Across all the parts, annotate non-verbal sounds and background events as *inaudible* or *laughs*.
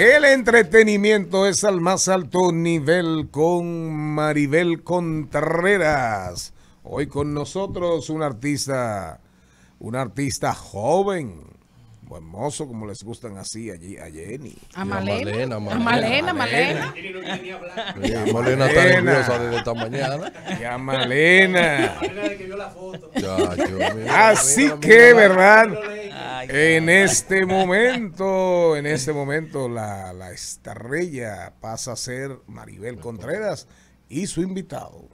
El entretenimiento es al más alto nivel con Maribel Contreras. Hoy con nosotros un artista, un artista joven, buen mozo, como les gustan así allí a Jenny. A Malena. A Malena, Malena. A Malena, Malena. A Malena está nerviosa desde esta mañana. Y a Malena. Malena que vio la foto. Así que, ¿verdad? En este momento, en este momento, la, la estrella pasa a ser Maribel Contreras y su invitado.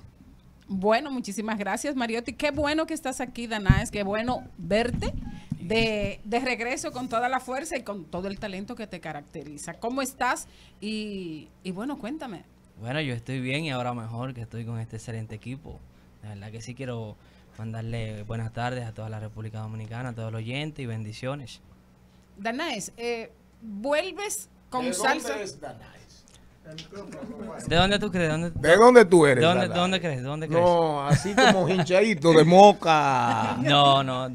Bueno, muchísimas gracias, Mariotti. Qué bueno que estás aquí, Danaes. Qué bueno verte de, regreso con toda la fuerza y con todo el talento que te caracteriza. ¿Cómo estás? Y, y bueno, cuéntame. Bueno, yo estoy bien y ahora mejor que estoy con este excelente equipo. La verdad que sí quiero mandarle buenas tardes a toda la República Dominicana, a todos los oyentes y bendiciones. Danais, eh, ¿vuelves con ¿De salsa? ¿De dónde tú crees? ¿De dónde tú eres? ¿Dónde, dónde crees? ¿Dónde crees? No, así como *laughs* hinchadito de moca. No, no,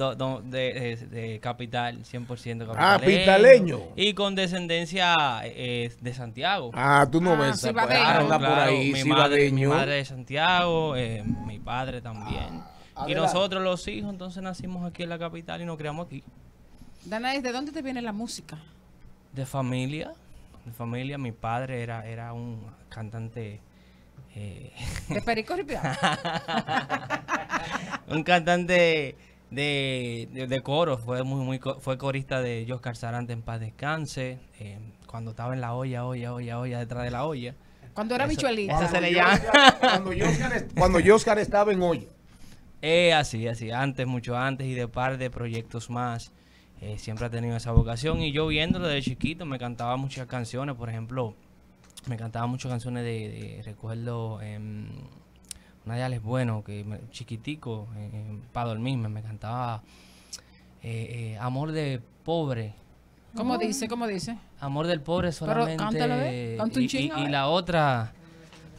de, de, capital, 100% ah, capitaleño. Ah, pitaleño. Y con descendencia eh, de Santiago. Ah, tú no ah, ves. Sí, por ahí, mi, madre, mi de Santiago, eh, mi padre también y nosotros los hijos entonces nacimos aquí en la capital y nos criamos aquí. es ¿de dónde te viene la música? De familia, de familia. Mi padre era, era un cantante... Eh, *laughs* ¿De Perico *laughs* un cantante de, de, coro, fue muy, muy fue corista de Oscar Sarante en paz descanse, eh, cuando estaba en la olla, olla, olla, olla, detrás de la olla. Cuando era bichuelito. Cuando, cuando, cuando estaba en olla. Eh, así, así, antes, mucho antes y de par de proyectos más. Eh, siempre ha tenido esa vocación y yo viéndolo de chiquito me cantaba muchas canciones, por ejemplo, me cantaba muchas canciones de, recuerdo, em, una de Alex Bueno, que chiquitico, eh, eh, para dormirme, me cantaba Amor de Pobre. ¿Cómo dice? ¿Cómo dice? Amor del pobre solamente. Pero un y la otra.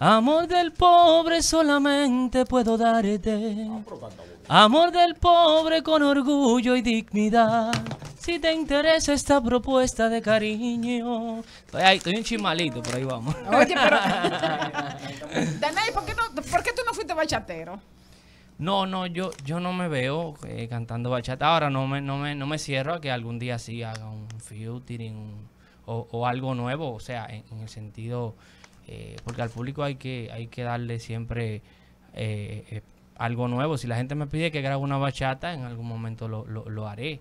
Amor del pobre solamente puedo darte. Amor del pobre con orgullo y dignidad. Si te interesa esta propuesta de cariño. Estoy, estoy un chismalito, por ahí vamos. *laughs* ¿por qué, tú no fuiste bachatero? No, no, yo, yo no me veo eh, cantando bachata. Ahora no me, no, no me cierro a que algún día sí haga un featuring o, algo nuevo. O sea, en el sentido eh, porque al público hay que, hay que darle siempre eh, eh, algo nuevo. Si la gente me pide que grabe una bachata, en algún momento lo, lo, haré.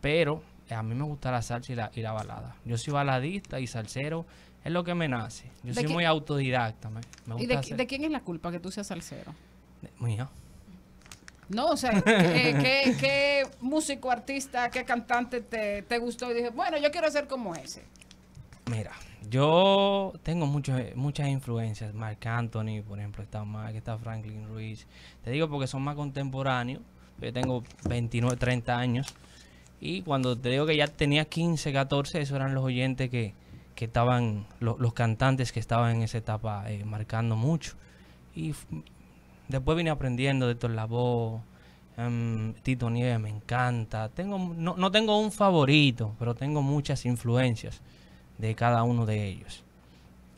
Pero a mí me gusta la salsa y la, balada. Yo soy baladista y salsero, es lo que me nace. Yo soy muy autodidacta. ¿Y de, quién es la culpa que tú seas salsero? Mío. No, o sea, *laughs* ¿qué, qué, qué músico, artista, qué cantante te, te gustó y dije, bueno, yo quiero ser como ese? Mira, yo tengo muchas influencias. Mark Anthony, por ejemplo, está Mark, está Franklin Ruiz. Te digo porque son más contemporáneos. Yo tengo 29, 30 años. Y cuando te digo que ya tenía 15, 14, esos eran los oyentes que, estaban, los cantantes que estaban en esa etapa eh, marcando mucho. Y después vine aprendiendo de la em, Tito Nieves me encanta. Tengo, no, tengo un favorito, pero tengo muchas influencias de cada uno de ellos.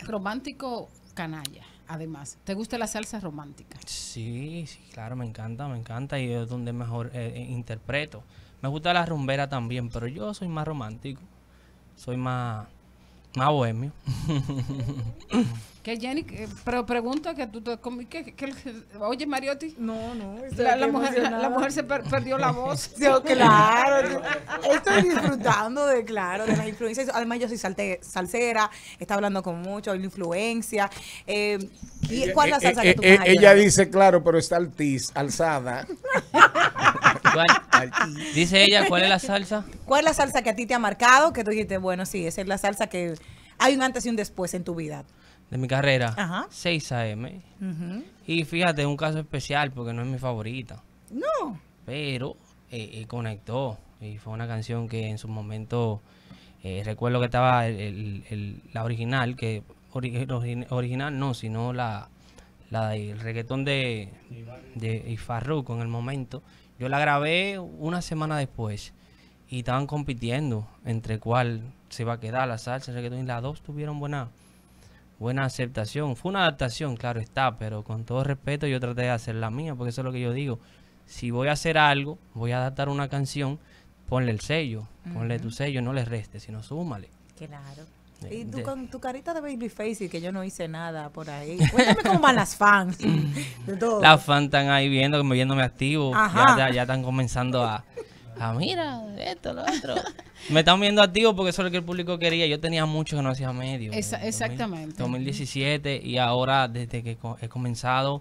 Romántico canalla, además. ¿Te gusta la salsa romántica? Sí, sí, claro, me encanta, me encanta y es donde mejor eh, eh, interpreto. Me gusta la rumbera también, pero yo soy más romántico, soy más, más bohemio. *laughs* Que Jenny, pero pregunta que tú te oye Mariotti. No, no. La, mujer, se perdió la voz. *laughs* claro, estoy disfrutando de, claro, de las influencias. Además, yo soy salte, salsera, está hablando con mucho, hay influencia. Eh, ¿Cuál es la eh, salsa eh, que tú Ella dice, claro, pero está altis, alzada. Dice ella, ¿cuál es la salsa? ¿Cuál es la salsa que a ti te ha marcado? Que tú dijiste, bueno, sí, esa es la salsa que hay un antes y un después en tu vida. De mi carrera, Ajá. 6 AM. Y fíjate, es un caso especial porque no es mi favorita. No. Pero conectó y fue una canción que en su momento eh, recuerdo que estaba la original, que original no, sino la, la del reggaetón de, de Farruko en el momento. Yo la grabé una semana después y estaban compitiendo entre cuál se va a quedar la salsa, el reggaetón y las dos tuvieron buena, buena aceptación. Fue una adaptación, claro está, pero con todo respeto yo traté de hacer la mía, porque eso es lo que yo digo. Si voy a hacer algo, voy a adaptar una canción, ponle el sello, ponle tu sello, no le reste, sino súmale. Claro. Y tú con tu carita de baby face y que yo no hice nada por ahí. Cuéntame cómo van las fans. *laughs* Las fans están ahí viendo, viéndome activo. Ya, ya, están comenzando a, mira, esto, lo otro. Me están viendo activo porque eso es lo que el público quería. Yo tenía mucho que no hacía medio. exactamente. 2017 y ahora desde que he comenzado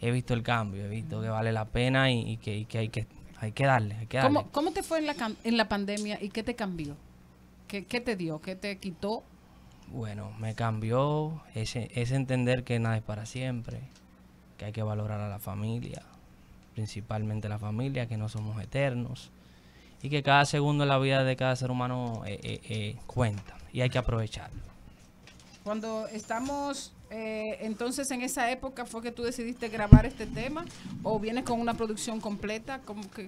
he visto el cambio, he visto que vale la pena y que, hay que hay que darle, hay que darle. ¿Cómo, te fue en la, pandemia y qué te cambió? ¿Qué, te dio? ¿Qué te quitó? Bueno, me cambió ese, entender que nada es para siempre, que hay que valorar a la familia, principalmente la familia, que no somos eternos y que cada segundo en la vida de cada ser humano eh, eh, eh, cuenta y hay que aprovecharlo. Cuando estamos eh, entonces, en esa época fue que tú decidiste grabar este tema o vienes con una producción completa.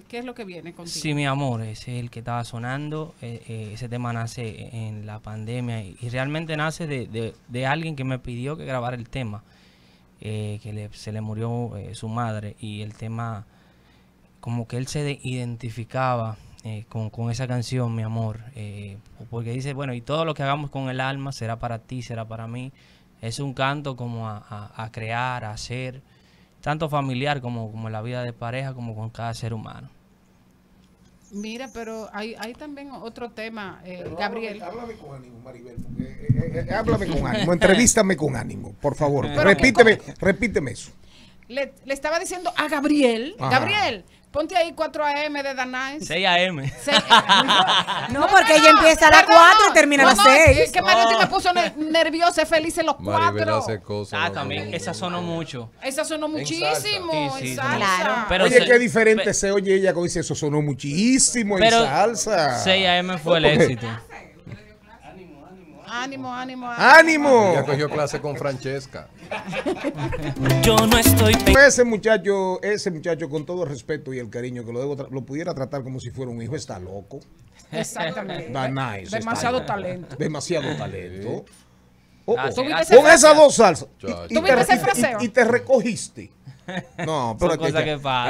qué, es lo que viene contigo? Sí, mi amor, ese es el que estaba sonando. Eh, eh, ese tema nace en la pandemia y, realmente nace de, alguien que me pidió que grabara el tema, que se le murió su madre y el tema, como que él se identificaba. Con, con, esa canción, mi amor, porque dice, bueno, y todo lo que hagamos con el alma será para ti, será para mí, es un canto como a, crear, a hacer, tanto familiar como, como la vida de pareja, como con cada ser humano. Mira, pero hay, hay también otro tema, eh, Gabriel. Háblame, con ánimo, Maribel. Eh, eh, háblame con ánimo, *laughs* entrevístame con ánimo, por favor. repíteme, repíteme eso le, le estaba diciendo a Gabriel, Gabriel, ponte ahí 4 AM de Danai. 6 AM. No, porque ella empieza a las 4 y termina a las 6. Es que Mariotti me ah. puso nerviosa, feliz en los 4. Ah, también. Esa sonó mucho. Esa sonó muchísimo. Sí, sí, Claro. oye, qué diferente se oye ella cuando dice eso sonó muchísimo en salsa. 6 AM fue el éxito. Ánimo, ánimo, ánimo. Ya cogió clase con Francesca. Yo no estoy. Ese muchacho, ese muchacho, con todo el respeto y el cariño que lo debo, lo pudiera tratar como si fuera un hijo, está loco. Exactamente. nice, demasiado talento. Demasiado talento. Ah, oh, oh. Con esas dos salsas. y te recogiste. No, pero Son cosas que, A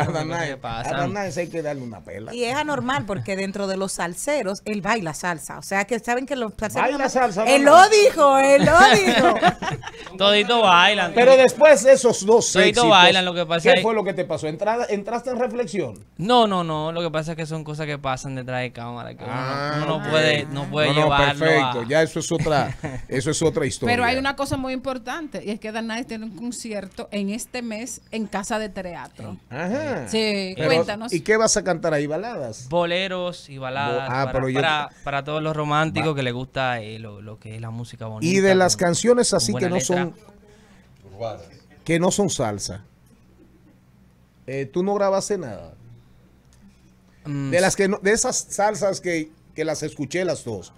hay que darle una pela. Y es anormal porque dentro de los salseros él baila salsa. O sea que saben que los salseros. Él lo dijo, él lo *laughs* dijo. Todito bailan. Pero después de esos dos Todito bailan. Lo que pasa ¿Qué fue lo que te pasó? ¿Entraste en reflexión? No, no, no. Lo que pasa es que son cosas que pasan detrás de cámara. Que ah, no puede, no puede llevarlo Perfecto. Ya eso es otra, eso es otra historia. Pero hay una cosa muy importante y es que Danay tiene un concierto en este mes en casa de teatro. Ajá. Sí, cuéntanos. ¿Y qué vas a cantar ahí? ¿Baladas? Boleros y baladas. Ah, para, todos los románticos que les gusta eh, lo, que es la música bonita. Y de las canciones así que no son. Que no son salsa. Eh, tú no grabaste nada. Mm, de las que de esas salsas que, las escuché las dos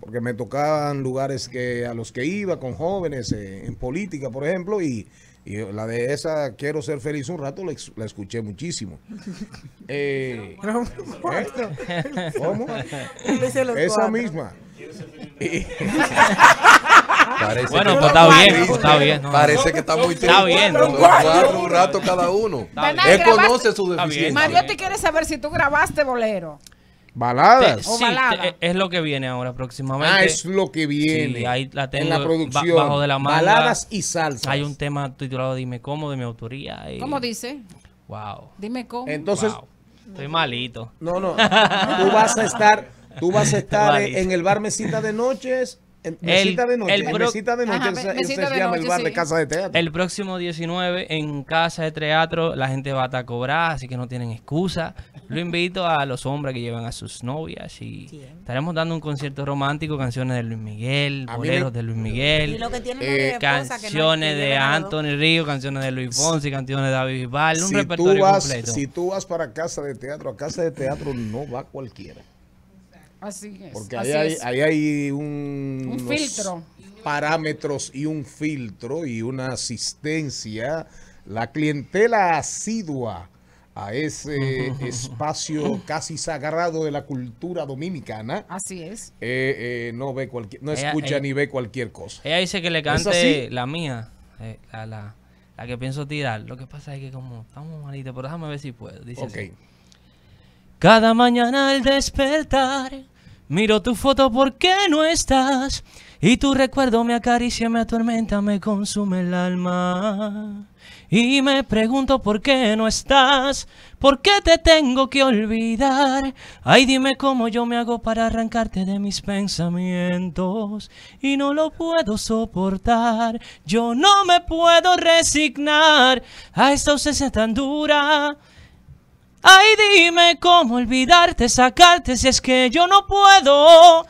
porque me tocaban lugares que a los que iba con jóvenes eh, en política, por ejemplo, y y la de esa, quiero ser feliz un rato, la, escuché muchísimo. *laughs* Eh, eh, ¿Cómo? Esa misma. bueno, pues pues está bien, está bien. Parece que está muy triste. Está bien. un rato cada uno. Él conoce su deficiencia. Mario te quiere saber si tú grabaste bolero. Baladas. es lo que viene ahora próximamente. Ah, es lo que viene. Sí, ahí la tengo en la producción. Bajo de la manga. Baladas y salsa. Hay un tema titulado Dime cómo de mi autoría. ¿Cómo dice? Wow. Dime cómo. Entonces. Estoy malito. No, no. Tú vas a estar, tú vas a *laughs* estar en el bar mesita de noches el, próximo 19 en Casa de Teatro la gente va a cobrar, así que no tienen excusa. Lo invito a los hombres que llevan a sus novias y estaremos dando un concierto romántico, canciones de Luis Miguel, boleros de Luis Miguel, eh, canciones de Anthony Río, canciones de Luis Fonsi, canciones de David Vival, un repertorio Si tú vas para Casa de Teatro, a Casa de Teatro no va cualquiera. Porque ahí, Hay, un, filtro. Parámetros y un filtro y una asistencia. La clientela asidua a ese *laughs* espacio casi sagrado de la cultura dominicana. Así es. Eh, eh, no ve no escucha ni ve cualquier cosa. Ella dice que le cante la mía, eh, la, que pienso tirar. Lo que pasa es que como estamos malitos, pero déjame ver si puedo. Dice Cada mañana al despertar Miro tu foto porque no estás. Y tu recuerdo me acaricia, me atormenta, me consume el alma. Y me pregunto por qué no estás, por qué te tengo que olvidar. Ay, dime cómo yo me hago para arrancarte de mis pensamientos. Y no lo puedo soportar, yo no me puedo resignar a esta ausencia tan dura. Ay, dime cómo olvidarte, sacarte si es que yo no puedo.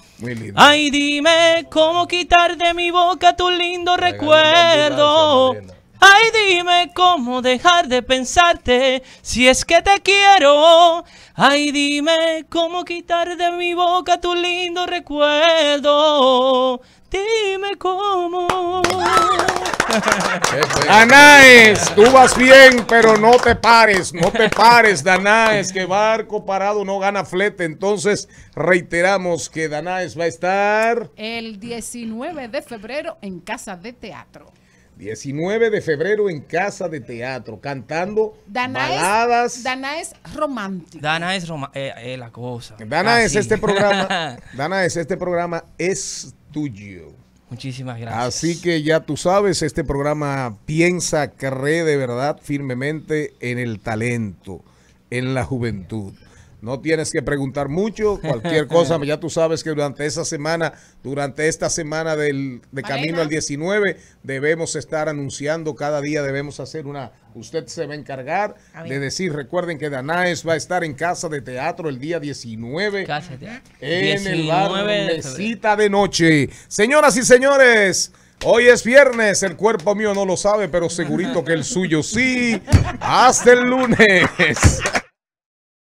Ay, dime cómo quitar de mi boca tu lindo recuerdo. Ay, dime cómo dejar de pensarte si es que te quiero. Ay, dime cómo quitar de mi boca tu lindo recuerdo. Dime cómo. Danaes, *laughs* tú vas bien, pero no te pares, no te pares, Danaes, que barco parado no gana flete. Entonces, reiteramos que Danaes va a estar... El 19 de febrero en Casa de Teatro. 19 de febrero en Casa de Teatro, cantando Danaes, baladas. Danaes romántico. Danaes romántico. Eh, eh, la cosa. Danaes, este programa, *laughs* Danaes, este programa es tuyo. Muchísimas gracias. Así que ya tú sabes, este programa piensa, cree de verdad firmemente en el talento, en la juventud. No tienes que preguntar mucho, cualquier *laughs* cosa, ya tú sabes que durante esa semana, durante esta semana del, de camino al 19, debemos estar anunciando, cada día debemos hacer una, usted se va a encargar de decir, recuerden que Danaes va a estar en Casa de Teatro el día 19, en 19 el de de Noche. Señoras y señores, Hoy es viernes, el cuerpo mío no lo sabe, pero segurito que el suyo sí. *laughs* Hasta el lunes.